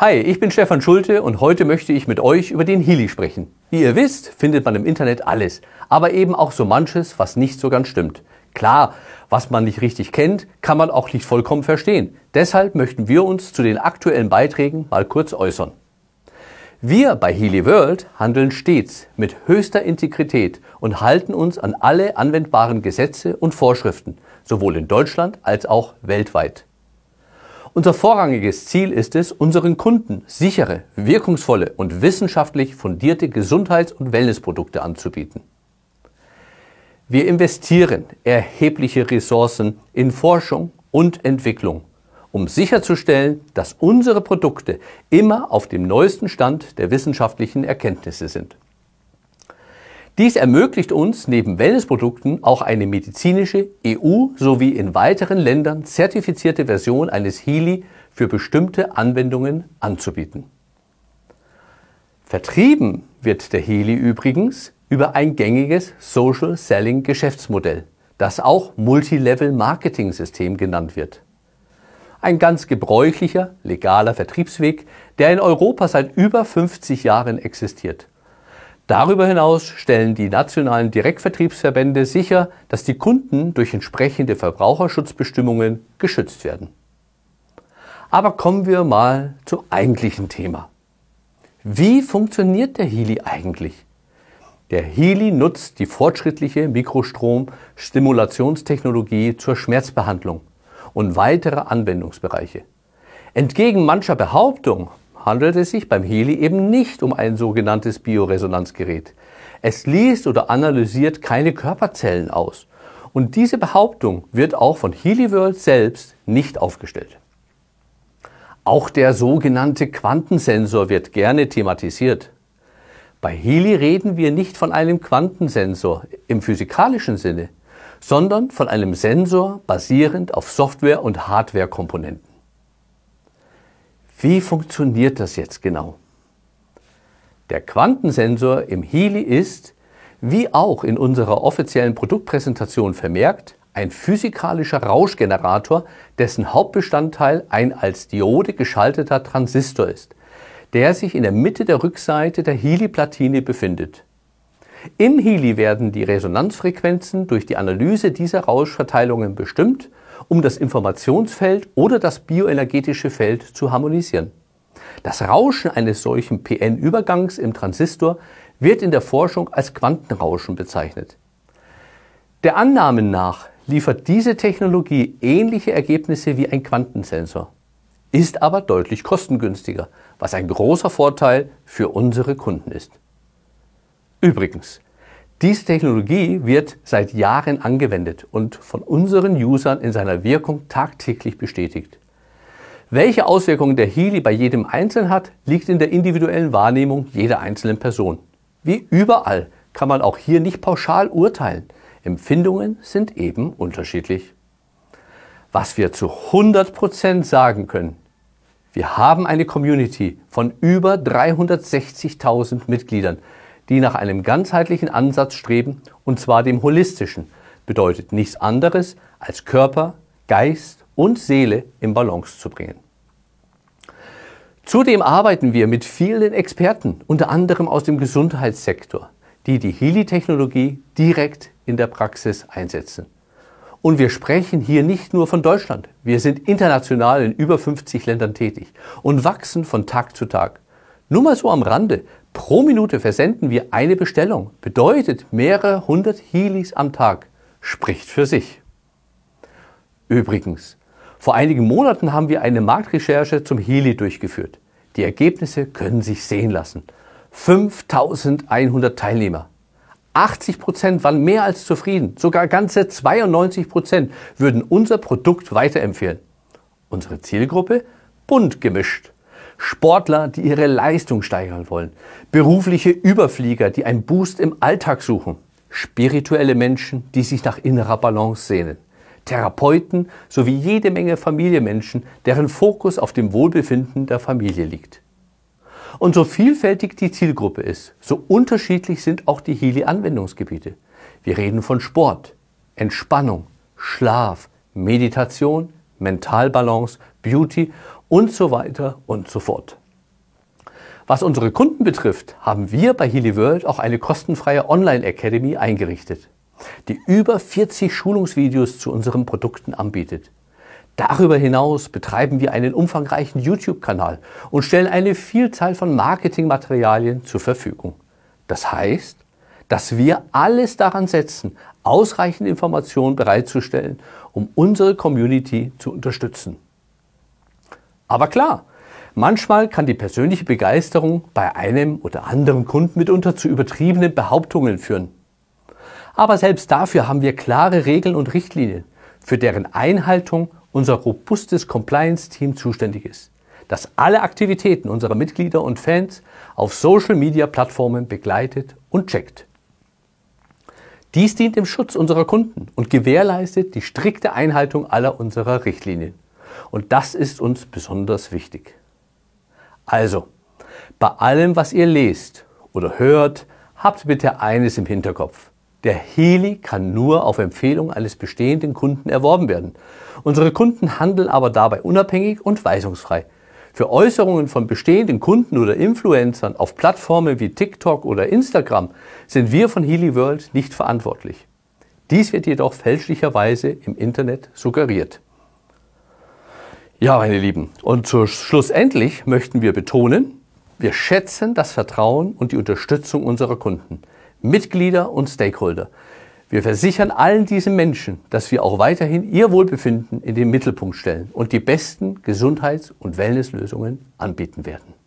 Hi, ich bin Stefan Schulte und heute möchte ich mit euch über den Heli sprechen. Wie ihr wisst, findet man im Internet alles, aber eben auch so manches, was nicht so ganz stimmt. Klar, was man nicht richtig kennt, kann man auch nicht vollkommen verstehen. Deshalb möchten wir uns zu den aktuellen Beiträgen mal kurz äußern. Wir bei Healy World handeln stets mit höchster Integrität und halten uns an alle anwendbaren Gesetze und Vorschriften, sowohl in Deutschland als auch weltweit. Unser vorrangiges Ziel ist es, unseren Kunden sichere, wirkungsvolle und wissenschaftlich fundierte Gesundheits- und Wellnessprodukte anzubieten. Wir investieren erhebliche Ressourcen in Forschung und Entwicklung, um sicherzustellen, dass unsere Produkte immer auf dem neuesten Stand der wissenschaftlichen Erkenntnisse sind. Dies ermöglicht uns neben Wellnessprodukten auch eine medizinische EU sowie in weiteren Ländern zertifizierte Version eines Healy für bestimmte Anwendungen anzubieten. Vertrieben wird der Healy übrigens über ein gängiges Social Selling Geschäftsmodell, das auch Multilevel Marketing System genannt wird. Ein ganz gebräuchlicher legaler Vertriebsweg, der in Europa seit über 50 Jahren existiert Darüber hinaus stellen die nationalen Direktvertriebsverbände sicher, dass die Kunden durch entsprechende Verbraucherschutzbestimmungen geschützt werden. Aber kommen wir mal zum eigentlichen Thema. Wie funktioniert der Heli eigentlich? Der Heli nutzt die fortschrittliche Mikrostromstimulationstechnologie zur Schmerzbehandlung und weitere Anwendungsbereiche. Entgegen mancher Behauptung, handelt es sich beim Heli eben nicht um ein sogenanntes Bioresonanzgerät. Es liest oder analysiert keine Körperzellen aus. Und diese Behauptung wird auch von HeliWorld selbst nicht aufgestellt. Auch der sogenannte Quantensensor wird gerne thematisiert. Bei Heli reden wir nicht von einem Quantensensor im physikalischen Sinne, sondern von einem Sensor basierend auf Software- und Hardwarekomponenten. Wie funktioniert das jetzt genau? Der Quantensensor im Healy ist, wie auch in unserer offiziellen Produktpräsentation vermerkt, ein physikalischer Rauschgenerator, dessen Hauptbestandteil ein als Diode geschalteter Transistor ist, der sich in der Mitte der Rückseite der Healy-Platine befindet. Im Healy werden die Resonanzfrequenzen durch die Analyse dieser Rauschverteilungen bestimmt um das Informationsfeld oder das bioenergetische Feld zu harmonisieren. Das Rauschen eines solchen PN-Übergangs im Transistor wird in der Forschung als Quantenrauschen bezeichnet. Der Annahme nach liefert diese Technologie ähnliche Ergebnisse wie ein Quantensensor, ist aber deutlich kostengünstiger, was ein großer Vorteil für unsere Kunden ist. Übrigens, diese Technologie wird seit Jahren angewendet und von unseren Usern in seiner Wirkung tagtäglich bestätigt. Welche Auswirkungen der Healy bei jedem Einzelnen hat, liegt in der individuellen Wahrnehmung jeder einzelnen Person. Wie überall kann man auch hier nicht pauschal urteilen. Empfindungen sind eben unterschiedlich. Was wir zu 100% sagen können, wir haben eine Community von über 360.000 Mitgliedern, die nach einem ganzheitlichen Ansatz streben, und zwar dem holistischen, bedeutet nichts anderes als Körper, Geist und Seele in Balance zu bringen. Zudem arbeiten wir mit vielen Experten, unter anderem aus dem Gesundheitssektor, die die Heli-Technologie direkt in der Praxis einsetzen. Und wir sprechen hier nicht nur von Deutschland. Wir sind international in über 50 Ländern tätig und wachsen von Tag zu Tag. Nur mal so am Rande. Pro Minute versenden wir eine Bestellung, bedeutet mehrere hundert Heelys am Tag. Spricht für sich. Übrigens, vor einigen Monaten haben wir eine Marktrecherche zum Healy durchgeführt. Die Ergebnisse können sich sehen lassen. 5100 Teilnehmer. 80 Prozent waren mehr als zufrieden. Sogar ganze 92 Prozent würden unser Produkt weiterempfehlen. Unsere Zielgruppe bunt gemischt. Sportler, die ihre Leistung steigern wollen, berufliche Überflieger, die einen Boost im Alltag suchen, spirituelle Menschen, die sich nach innerer Balance sehnen, Therapeuten sowie jede Menge Familienmenschen, deren Fokus auf dem Wohlbefinden der Familie liegt. Und so vielfältig die Zielgruppe ist, so unterschiedlich sind auch die Healy-Anwendungsgebiete. Wir reden von Sport, Entspannung, Schlaf, Meditation, Mentalbalance, Beauty und so weiter und so fort. Was unsere Kunden betrifft, haben wir bei Healy World auch eine kostenfreie Online Academy eingerichtet, die über 40 Schulungsvideos zu unseren Produkten anbietet. Darüber hinaus betreiben wir einen umfangreichen YouTube-Kanal und stellen eine Vielzahl von Marketingmaterialien zur Verfügung. Das heißt, dass wir alles daran setzen, ausreichend Informationen bereitzustellen, um unsere Community zu unterstützen. Aber klar, manchmal kann die persönliche Begeisterung bei einem oder anderen Kunden mitunter zu übertriebenen Behauptungen führen. Aber selbst dafür haben wir klare Regeln und Richtlinien, für deren Einhaltung unser robustes Compliance-Team zuständig ist, das alle Aktivitäten unserer Mitglieder und Fans auf Social-Media-Plattformen begleitet und checkt. Dies dient dem Schutz unserer Kunden und gewährleistet die strikte Einhaltung aller unserer Richtlinien. Und das ist uns besonders wichtig. Also, bei allem, was ihr lest oder hört, habt bitte eines im Hinterkopf. Der Heli kann nur auf Empfehlung eines bestehenden Kunden erworben werden. Unsere Kunden handeln aber dabei unabhängig und weisungsfrei. Für Äußerungen von bestehenden Kunden oder Influencern auf Plattformen wie TikTok oder Instagram sind wir von Healy World nicht verantwortlich. Dies wird jedoch fälschlicherweise im Internet suggeriert. Ja, meine Lieben, und zu schlussendlich möchten wir betonen, wir schätzen das Vertrauen und die Unterstützung unserer Kunden, Mitglieder und Stakeholder. Wir versichern allen diesen Menschen, dass wir auch weiterhin ihr Wohlbefinden in den Mittelpunkt stellen und die besten Gesundheits- und Wellnesslösungen anbieten werden.